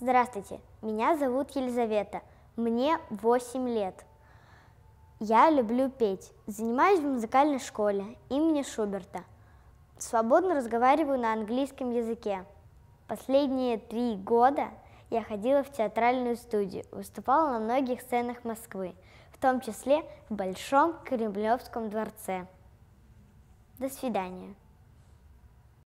Здравствуйте, меня зовут Елизавета, мне 8 лет. Я люблю петь, занимаюсь в музыкальной школе имени Шуберта. Свободно разговариваю на английском языке. Последние три года я ходила в театральную студию, выступала на многих сценах Москвы, в том числе в Большом Кремлевском дворце. До свидания.